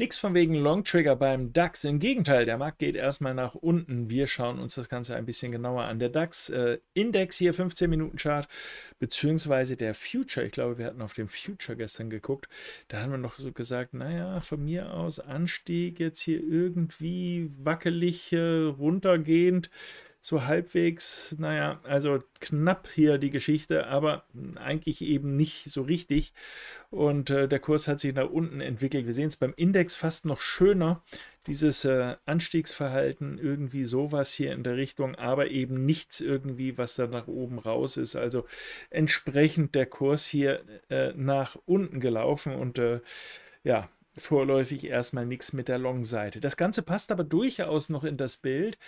Nichts von wegen Long Trigger beim DAX. Im Gegenteil, der Markt geht erstmal nach unten. Wir schauen uns das Ganze ein bisschen genauer an. Der DAX-Index äh, hier, 15-Minuten-Chart, beziehungsweise der Future. Ich glaube, wir hatten auf den Future gestern geguckt. Da haben wir noch so gesagt, naja, von mir aus Anstieg jetzt hier irgendwie wackelig äh, runtergehend so halbwegs, naja, also knapp hier die Geschichte, aber eigentlich eben nicht so richtig. Und äh, der Kurs hat sich nach unten entwickelt. Wir sehen es beim Index fast noch schöner, dieses äh, Anstiegsverhalten, irgendwie sowas hier in der Richtung, aber eben nichts irgendwie, was da nach oben raus ist. Also entsprechend der Kurs hier äh, nach unten gelaufen und äh, ja, vorläufig erstmal nichts mit der Long-Seite. Das Ganze passt aber durchaus noch in das Bild,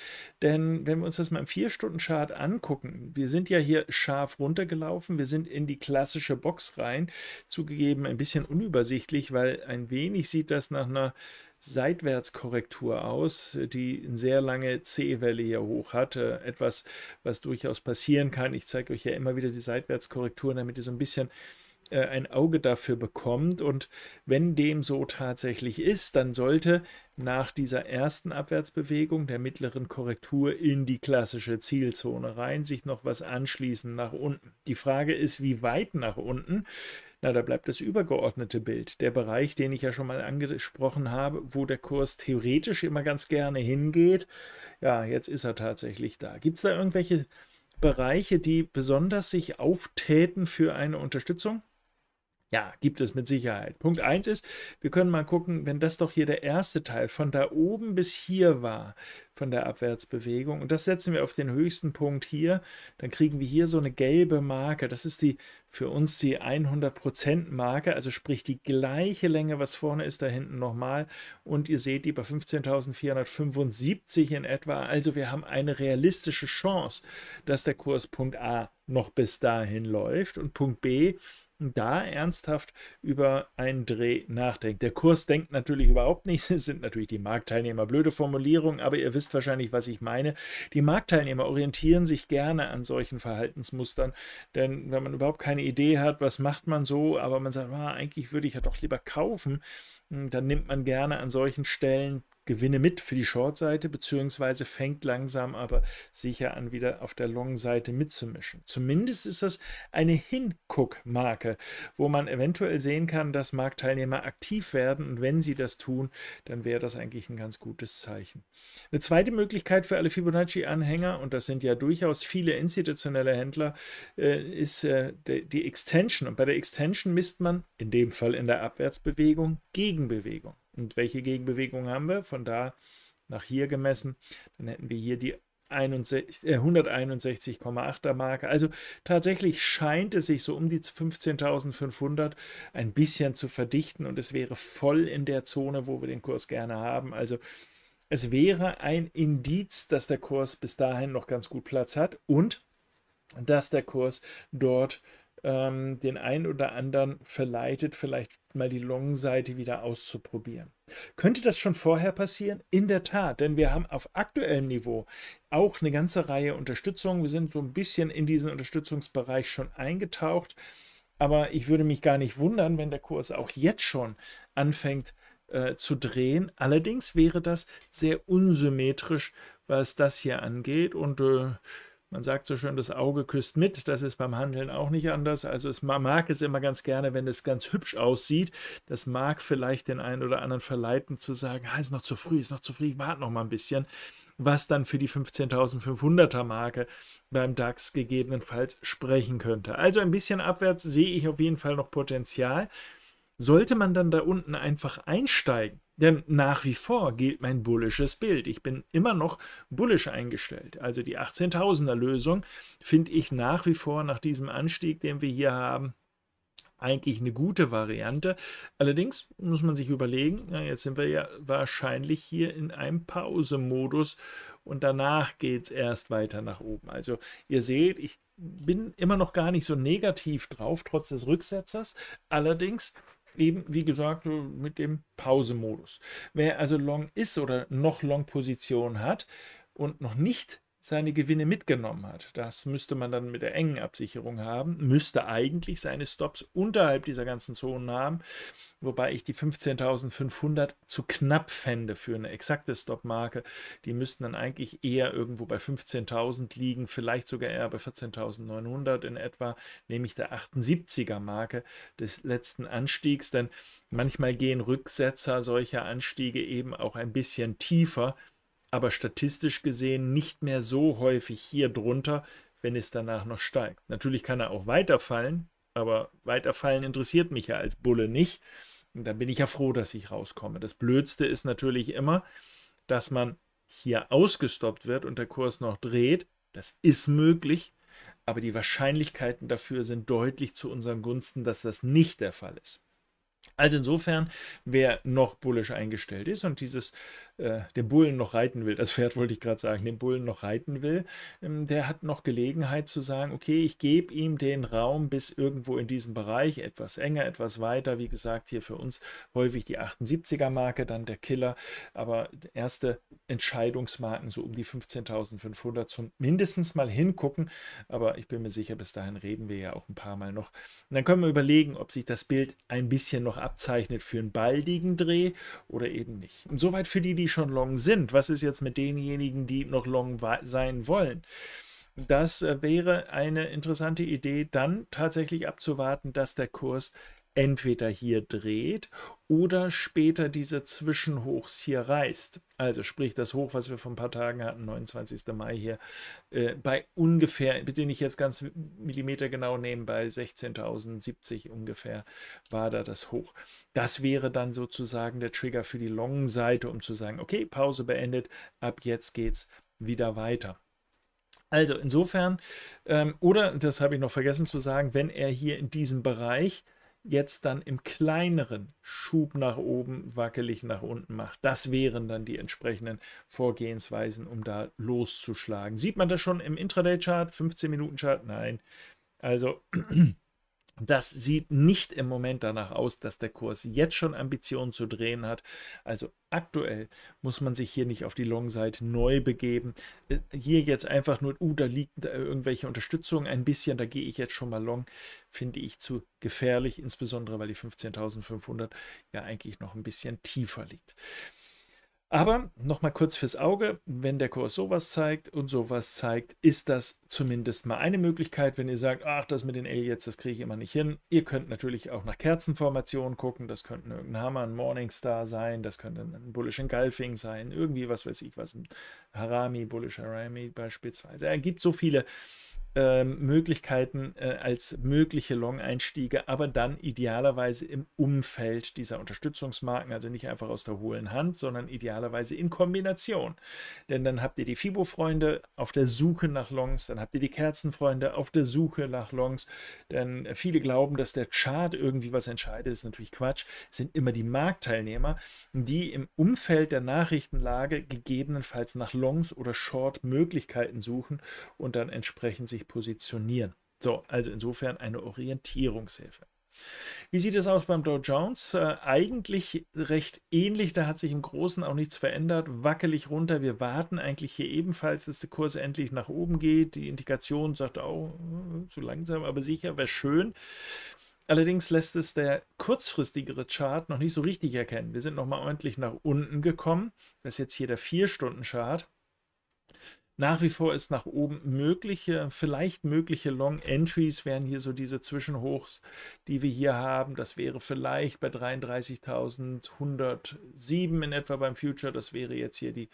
denn wenn wir uns das mal im 4-Stunden-Chart angucken, wir sind ja hier scharf runtergelaufen, wir sind in die klassische Box rein, zugegeben ein bisschen unübersichtlich, weil ein wenig sieht das nach einer Seitwärtskorrektur aus, die eine sehr lange C-Welle hier hoch hatte. Äh, etwas, was durchaus passieren kann. Ich zeige euch ja immer wieder die Seitwärtskorrekturen, damit ihr so ein bisschen äh, ein Auge dafür bekommt. Und wenn dem so tatsächlich ist, dann sollte nach dieser ersten Abwärtsbewegung der mittleren Korrektur in die klassische Zielzone rein, sich noch was anschließen nach unten. Die Frage ist, wie weit nach unten? Na, da bleibt das übergeordnete Bild, der Bereich, den ich ja schon mal angesprochen habe, wo der Kurs theoretisch immer ganz gerne hingeht. Ja, jetzt ist er tatsächlich da. Gibt es da irgendwelche Bereiche, die besonders sich auftäten für eine Unterstützung? Ja, gibt es mit Sicherheit. Punkt 1 ist, wir können mal gucken, wenn das doch hier der erste Teil von da oben bis hier war, von der Abwärtsbewegung, und das setzen wir auf den höchsten Punkt hier, dann kriegen wir hier so eine gelbe Marke. Das ist die für uns die 100% Marke, also sprich die gleiche Länge, was vorne ist, da hinten nochmal. Und ihr seht die bei 15.475 in etwa. Also wir haben eine realistische Chance, dass der Kurs Punkt A noch bis dahin läuft und Punkt B da ernsthaft über einen Dreh nachdenkt. Der Kurs denkt natürlich überhaupt nicht, es sind natürlich die Marktteilnehmer, blöde Formulierung, aber ihr wisst wahrscheinlich, was ich meine. Die Marktteilnehmer orientieren sich gerne an solchen Verhaltensmustern, denn wenn man überhaupt keine Idee hat, was macht man so, aber man sagt, ah, eigentlich würde ich ja doch lieber kaufen, hm, dann nimmt man gerne an solchen Stellen Gewinne mit für die Short-Seite, beziehungsweise fängt langsam aber sicher an, wieder auf der Long-Seite mitzumischen. Zumindest ist das eine Hinguck-Marke, wo man eventuell sehen kann, dass Marktteilnehmer aktiv werden und wenn sie das tun, dann wäre das eigentlich ein ganz gutes Zeichen. Eine zweite Möglichkeit für alle Fibonacci-Anhänger, und das sind ja durchaus viele institutionelle Händler, äh, ist äh, die Extension. Und bei der Extension misst man, in dem Fall in der Abwärtsbewegung, Gegenbewegung. Und welche Gegenbewegung haben wir? Von da nach hier gemessen, dann hätten wir hier die 161,8er äh, Marke. Also tatsächlich scheint es sich so um die 15.500 ein bisschen zu verdichten und es wäre voll in der Zone, wo wir den Kurs gerne haben. Also es wäre ein Indiz, dass der Kurs bis dahin noch ganz gut Platz hat und dass der Kurs dort äh, ähm, den einen oder anderen verleitet, vielleicht mal die Long-Seite wieder auszuprobieren. Könnte das schon vorher passieren? In der Tat, denn wir haben auf aktuellem Niveau auch eine ganze Reihe Unterstützung. Wir sind so ein bisschen in diesen Unterstützungsbereich schon eingetaucht. Aber ich würde mich gar nicht wundern, wenn der Kurs auch jetzt schon anfängt äh, zu drehen. Allerdings wäre das sehr unsymmetrisch, was das hier angeht. Und äh, man sagt so schön, das Auge küsst mit. Das ist beim Handeln auch nicht anders. Also es, man mag es immer ganz gerne, wenn es ganz hübsch aussieht. Das mag vielleicht den einen oder anderen verleiten zu sagen, ah, ist noch zu früh, ist noch zu früh, ich warte noch mal ein bisschen. Was dann für die 15.500er Marke beim DAX gegebenenfalls sprechen könnte. Also ein bisschen abwärts sehe ich auf jeden Fall noch Potenzial. Sollte man dann da unten einfach einsteigen, denn nach wie vor gilt mein bullisches Bild. Ich bin immer noch bullisch eingestellt. Also die 18.000er Lösung finde ich nach wie vor nach diesem Anstieg, den wir hier haben, eigentlich eine gute Variante. Allerdings muss man sich überlegen, na, jetzt sind wir ja wahrscheinlich hier in einem Pausemodus und danach geht es erst weiter nach oben. Also ihr seht, ich bin immer noch gar nicht so negativ drauf, trotz des Rücksetzers. Allerdings eben, wie gesagt, mit dem Pause-Modus. Wer also Long ist oder noch Long-Position hat und noch nicht seine Gewinne mitgenommen hat. Das müsste man dann mit der engen Absicherung haben, müsste eigentlich seine Stops unterhalb dieser ganzen Zonen haben, wobei ich die 15.500 zu knapp fände für eine exakte Stop-Marke. Die müssten dann eigentlich eher irgendwo bei 15.000 liegen, vielleicht sogar eher bei 14.900 in etwa, nämlich der 78er-Marke des letzten Anstiegs, denn manchmal gehen Rücksetzer solcher Anstiege eben auch ein bisschen tiefer aber statistisch gesehen nicht mehr so häufig hier drunter, wenn es danach noch steigt. Natürlich kann er auch weiterfallen, aber weiterfallen interessiert mich ja als Bulle nicht. Und dann bin ich ja froh, dass ich rauskomme. Das Blödste ist natürlich immer, dass man hier ausgestoppt wird und der Kurs noch dreht. Das ist möglich, aber die Wahrscheinlichkeiten dafür sind deutlich zu unseren Gunsten, dass das nicht der Fall ist. Also insofern, wer noch bullisch eingestellt ist und dieses äh, den Bullen noch reiten will, das Pferd wollte ich gerade sagen, den Bullen noch reiten will, ähm, der hat noch Gelegenheit zu sagen, okay, ich gebe ihm den Raum bis irgendwo in diesem Bereich, etwas enger, etwas weiter. Wie gesagt, hier für uns häufig die 78er-Marke, dann der Killer, aber erste Entscheidungsmarken so um die 15.500 zum mindestens mal hingucken. Aber ich bin mir sicher, bis dahin reden wir ja auch ein paar Mal noch. Und dann können wir überlegen, ob sich das Bild ein bisschen noch abzeichnet für einen baldigen Dreh oder eben nicht. Und soweit für die, die die schon long sind? Was ist jetzt mit denjenigen, die noch long sein wollen? Das äh, wäre eine interessante Idee, dann tatsächlich abzuwarten, dass der Kurs entweder hier dreht oder später diese Zwischenhochs hier reißt. Also sprich das Hoch, was wir vor ein paar Tagen hatten, 29. Mai hier, äh, bei ungefähr, bitte nicht jetzt ganz Millimeter genau nehmen, bei 16.070 ungefähr war da das Hoch. Das wäre dann sozusagen der Trigger für die long Seite, um zu sagen, okay, Pause beendet, ab jetzt geht's wieder weiter. Also insofern, ähm, oder das habe ich noch vergessen zu sagen, wenn er hier in diesem Bereich jetzt dann im kleineren Schub nach oben wackelig nach unten macht. Das wären dann die entsprechenden Vorgehensweisen, um da loszuschlagen. Sieht man das schon im Intraday-Chart, 15-Minuten-Chart? Nein. Also Das sieht nicht im Moment danach aus, dass der Kurs jetzt schon Ambitionen zu drehen hat. Also aktuell muss man sich hier nicht auf die Long-Seite neu begeben. Äh, hier jetzt einfach nur, uh, da liegt da äh, irgendwelche Unterstützung ein bisschen, da gehe ich jetzt schon mal long, finde ich zu gefährlich, insbesondere weil die 15.500 ja eigentlich noch ein bisschen tiefer liegt. Aber nochmal kurz fürs Auge, wenn der Kurs sowas zeigt und sowas zeigt, ist das zumindest mal eine Möglichkeit, wenn ihr sagt, ach, das mit den Aliens, das kriege ich immer nicht hin. Ihr könnt natürlich auch nach Kerzenformationen gucken, das könnte irgendein Hammer, ein Morningstar sein, das könnte ein Bullish Engulfing sein, irgendwie was weiß ich was, ein Harami, Bullish Harami beispielsweise. Er gibt so viele ähm, Möglichkeiten äh, als mögliche Long-Einstiege, aber dann idealerweise im Umfeld dieser Unterstützungsmarken, also nicht einfach aus der hohlen Hand, sondern idealerweise in Kombination. Denn dann habt ihr die Fibo-Freunde auf der Suche nach Longs, dann habt ihr die Kerzenfreunde auf der Suche nach Longs, denn viele glauben, dass der Chart irgendwie was entscheidet, ist natürlich Quatsch, es sind immer die Marktteilnehmer, die im Umfeld der Nachrichtenlage gegebenenfalls nach Longs oder Short-Möglichkeiten suchen und dann entsprechend sich sich positionieren. So, also insofern eine Orientierungshilfe. Wie sieht es aus beim Dow Jones? Äh, eigentlich recht ähnlich, da hat sich im Großen auch nichts verändert. Wackelig runter, wir warten eigentlich hier ebenfalls, dass der Kurs endlich nach oben geht. Die Indikation sagt auch, hm, so langsam, aber sicher, wäre schön. Allerdings lässt es der kurzfristigere Chart noch nicht so richtig erkennen. Wir sind nochmal ordentlich nach unten gekommen. Das ist jetzt hier der 4-Stunden-Chart nach wie vor ist nach oben mögliche, vielleicht mögliche Long Entries wären hier so diese Zwischenhochs, die wir hier haben. Das wäre vielleicht bei 33.107 in etwa beim Future. Das wäre jetzt hier die,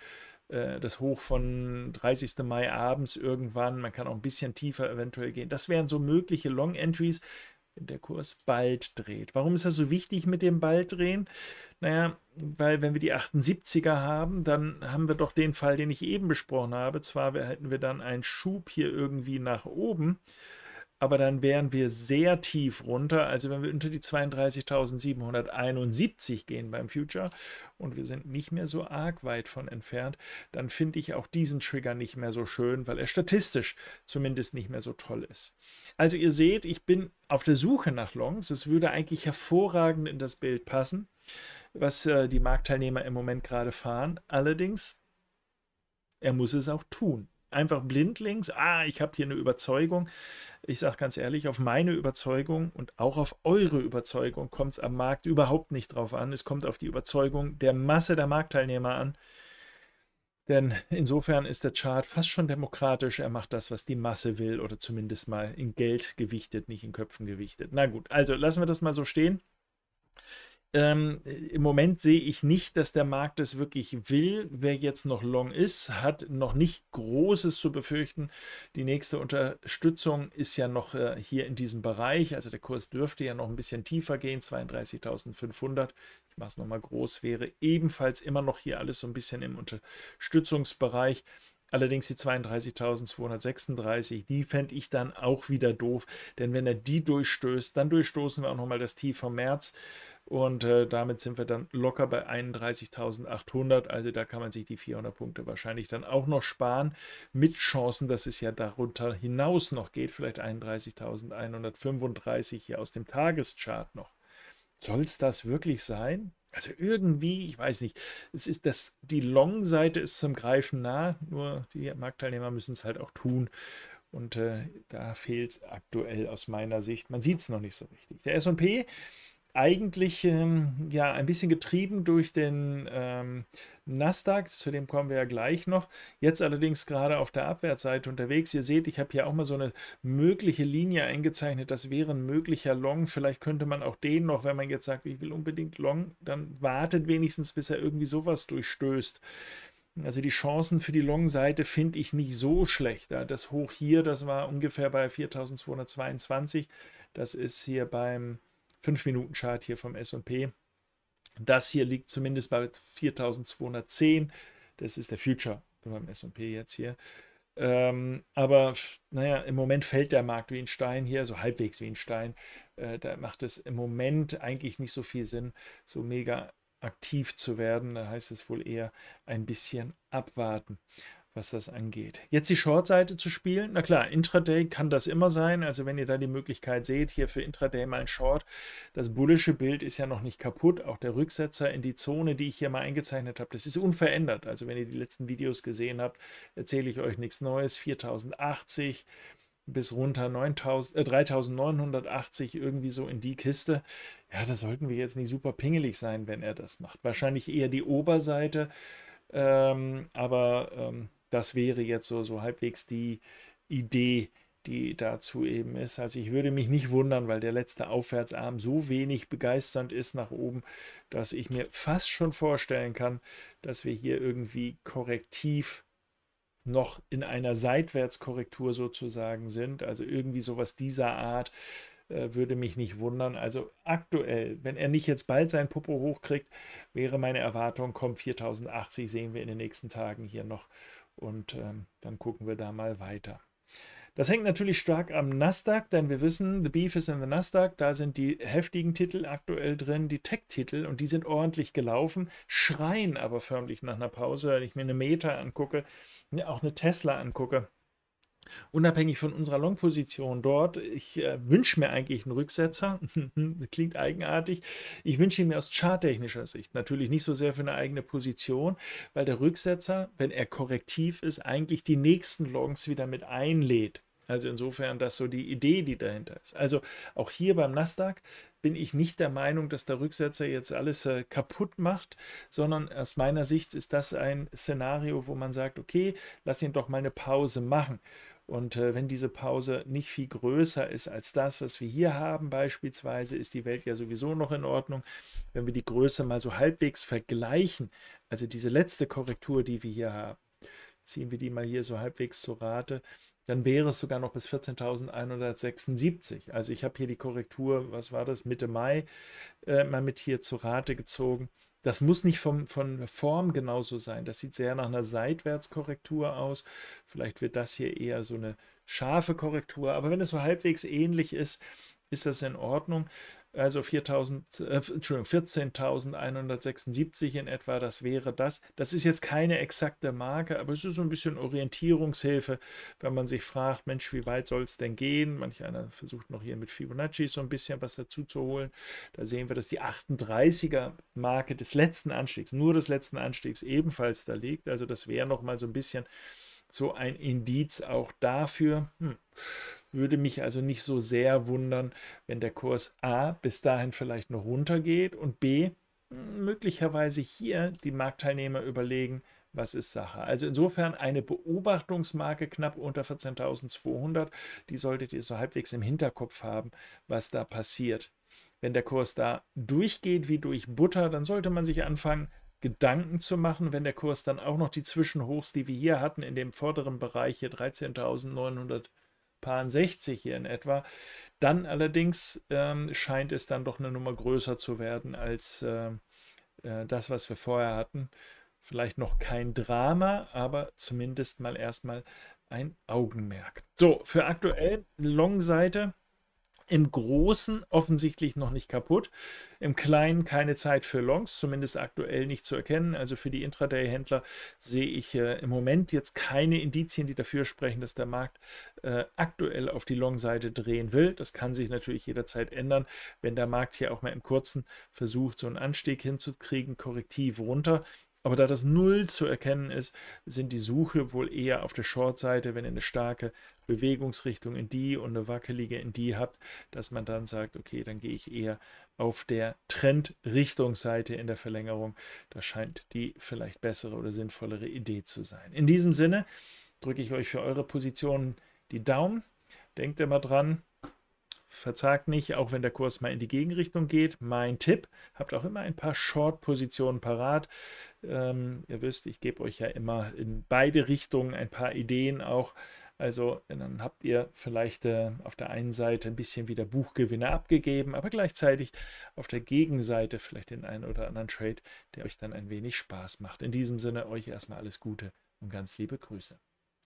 äh, das Hoch von 30. Mai abends irgendwann. Man kann auch ein bisschen tiefer eventuell gehen. Das wären so mögliche Long Entries der Kurs bald dreht. Warum ist das so wichtig mit dem bald drehen? Naja, weil wenn wir die 78er haben, dann haben wir doch den Fall, den ich eben besprochen habe. Zwar hätten wir dann einen Schub hier irgendwie nach oben, aber dann wären wir sehr tief runter. Also wenn wir unter die 32.771 gehen beim Future und wir sind nicht mehr so arg weit von entfernt, dann finde ich auch diesen Trigger nicht mehr so schön, weil er statistisch zumindest nicht mehr so toll ist. Also ihr seht, ich bin auf der Suche nach Longs. Es würde eigentlich hervorragend in das Bild passen, was äh, die Marktteilnehmer im Moment gerade fahren. Allerdings, er muss es auch tun einfach blindlings, ah, ich habe hier eine Überzeugung. Ich sage ganz ehrlich, auf meine Überzeugung und auch auf eure Überzeugung kommt es am Markt überhaupt nicht drauf an. Es kommt auf die Überzeugung der Masse der Marktteilnehmer an. Denn insofern ist der Chart fast schon demokratisch. Er macht das, was die Masse will oder zumindest mal in Geld gewichtet, nicht in Köpfen gewichtet. Na gut, also lassen wir das mal so stehen. Ähm, äh, Im Moment sehe ich nicht, dass der Markt das wirklich will. Wer jetzt noch long ist, hat noch nicht Großes zu befürchten. Die nächste Unterstützung ist ja noch äh, hier in diesem Bereich. Also der Kurs dürfte ja noch ein bisschen tiefer gehen, 32.500. Ich mache es nochmal groß, wäre ebenfalls immer noch hier alles so ein bisschen im Unterstützungsbereich. Allerdings die 32.236, die fände ich dann auch wieder doof, denn wenn er die durchstößt, dann durchstoßen wir auch nochmal das Tief vom März. Und äh, damit sind wir dann locker bei 31.800. Also da kann man sich die 400 Punkte wahrscheinlich dann auch noch sparen. Mit Chancen, dass es ja darunter hinaus noch geht. Vielleicht 31.135 hier aus dem Tageschart noch. Soll es das wirklich sein? Also irgendwie, ich weiß nicht, es ist das, die Long-Seite ist zum Greifen nah, nur die Marktteilnehmer müssen es halt auch tun. Und äh, da fehlt es aktuell aus meiner Sicht. Man sieht es noch nicht so richtig. Der SP eigentlich ähm, ja ein bisschen getrieben durch den ähm, Nasdaq, zu dem kommen wir ja gleich noch. Jetzt allerdings gerade auf der Abwärtsseite unterwegs. Ihr seht, ich habe hier auch mal so eine mögliche Linie eingezeichnet. Das wäre ein möglicher Long. Vielleicht könnte man auch den noch, wenn man jetzt sagt, ich will unbedingt Long, dann wartet wenigstens, bis er irgendwie sowas durchstößt. Also die Chancen für die Long-Seite finde ich nicht so schlecht. Das Hoch hier, das war ungefähr bei 4222. Das ist hier beim 5-Minuten-Chart hier vom SP. Das hier liegt zumindest bei 4210. Das ist der Future beim SP jetzt hier. Ähm, aber naja, im Moment fällt der Markt wie ein Stein hier, so halbwegs wie ein Stein. Äh, da macht es im Moment eigentlich nicht so viel Sinn, so mega aktiv zu werden. Da heißt es wohl eher ein bisschen abwarten was das angeht. Jetzt die Short-Seite zu spielen. Na klar, Intraday kann das immer sein. Also wenn ihr da die Möglichkeit seht, hier für Intraday mal ein Short. Das bullische Bild ist ja noch nicht kaputt. Auch der Rücksetzer in die Zone, die ich hier mal eingezeichnet habe, das ist unverändert. Also wenn ihr die letzten Videos gesehen habt, erzähle ich euch nichts Neues. 4080 bis runter 9000, äh, 3980 irgendwie so in die Kiste. Ja, da sollten wir jetzt nicht super pingelig sein, wenn er das macht. Wahrscheinlich eher die Oberseite. Ähm, aber ähm, das wäre jetzt so, so halbwegs die Idee, die dazu eben ist. Also ich würde mich nicht wundern, weil der letzte Aufwärtsarm so wenig begeisternd ist nach oben, dass ich mir fast schon vorstellen kann, dass wir hier irgendwie korrektiv noch in einer Seitwärtskorrektur sozusagen sind. Also irgendwie sowas dieser Art äh, würde mich nicht wundern. Also aktuell, wenn er nicht jetzt bald sein Popo hochkriegt, wäre meine Erwartung, kommt 4080 sehen wir in den nächsten Tagen hier noch und ähm, dann gucken wir da mal weiter. Das hängt natürlich stark am Nasdaq, denn wir wissen, The Beef is in the Nasdaq, da sind die heftigen Titel aktuell drin, die Tech-Titel, und die sind ordentlich gelaufen, schreien aber förmlich nach einer Pause, wenn ich mir eine Meta angucke, auch eine Tesla angucke unabhängig von unserer Long-Position dort, ich äh, wünsche mir eigentlich einen Rücksetzer. Klingt eigenartig. Ich wünsche ihn mir aus charttechnischer Sicht. Natürlich nicht so sehr für eine eigene Position, weil der Rücksetzer, wenn er korrektiv ist, eigentlich die nächsten Longs wieder mit einlädt. Also insofern, das so die Idee, die dahinter ist. Also auch hier beim Nasdaq bin ich nicht der Meinung, dass der Rücksetzer jetzt alles äh, kaputt macht, sondern aus meiner Sicht ist das ein Szenario, wo man sagt, okay, lass ihn doch mal eine Pause machen. Und äh, wenn diese Pause nicht viel größer ist als das, was wir hier haben, beispielsweise, ist die Welt ja sowieso noch in Ordnung. Wenn wir die Größe mal so halbwegs vergleichen, also diese letzte Korrektur, die wir hier haben, ziehen wir die mal hier so halbwegs zur Rate, dann wäre es sogar noch bis 14.176. Also ich habe hier die Korrektur, was war das, Mitte Mai, äh, mal mit hier zur Rate gezogen. Das muss nicht vom, von Form genauso sein. Das sieht sehr nach einer Seitwärtskorrektur aus. Vielleicht wird das hier eher so eine scharfe Korrektur. Aber wenn es so halbwegs ähnlich ist, ist das in Ordnung also 14.176 äh, in etwa, das wäre das. Das ist jetzt keine exakte Marke, aber es ist so ein bisschen Orientierungshilfe, wenn man sich fragt, Mensch, wie weit soll es denn gehen? Manch einer versucht noch hier mit Fibonacci so ein bisschen was dazu zu holen. Da sehen wir, dass die 38er Marke des letzten Anstiegs, nur des letzten Anstiegs ebenfalls da liegt. Also das wäre nochmal so ein bisschen so ein Indiz auch dafür. Hm würde mich also nicht so sehr wundern, wenn der Kurs A bis dahin vielleicht noch runtergeht und B hm, möglicherweise hier die Marktteilnehmer überlegen, was ist Sache. Also insofern eine Beobachtungsmarke knapp unter 14.200, die solltet ihr so halbwegs im Hinterkopf haben, was da passiert. Wenn der Kurs da durchgeht wie durch Butter, dann sollte man sich anfangen, Gedanken zu machen, wenn der Kurs dann auch noch die Zwischenhochs, die wir hier hatten, in dem vorderen Bereich hier 13.900 Paar 60 hier in etwa. Dann allerdings ähm, scheint es dann doch eine Nummer größer zu werden als äh, äh, das, was wir vorher hatten. Vielleicht noch kein Drama, aber zumindest mal erstmal ein Augenmerk. So, für aktuell Long-Seite im Großen offensichtlich noch nicht kaputt. Im Kleinen keine Zeit für Longs, zumindest aktuell nicht zu erkennen. Also für die Intraday-Händler sehe ich äh, im Moment jetzt keine Indizien, die dafür sprechen, dass der Markt äh, aktuell auf die Long-Seite drehen will. Das kann sich natürlich jederzeit ändern, wenn der Markt hier auch mal im Kurzen versucht, so einen Anstieg hinzukriegen, korrektiv runter. Aber da das Null zu erkennen ist, sind die Suche wohl eher auf der Short-Seite, wenn ihr eine starke Bewegungsrichtung in die und eine wackelige in die habt, dass man dann sagt, okay, dann gehe ich eher auf der Trendrichtungsseite in der Verlängerung. Das scheint die vielleicht bessere oder sinnvollere Idee zu sein. In diesem Sinne drücke ich euch für eure Positionen die Daumen. Denkt immer dran, verzagt nicht, auch wenn der Kurs mal in die Gegenrichtung geht. Mein Tipp, habt auch immer ein paar Short-Positionen parat. Ähm, ihr wisst, ich gebe euch ja immer in beide Richtungen ein paar Ideen auch. Also dann habt ihr vielleicht äh, auf der einen Seite ein bisschen wieder Buchgewinne abgegeben, aber gleichzeitig auf der Gegenseite vielleicht den einen oder anderen Trade, der euch dann ein wenig Spaß macht. In diesem Sinne euch erstmal alles Gute und ganz liebe Grüße.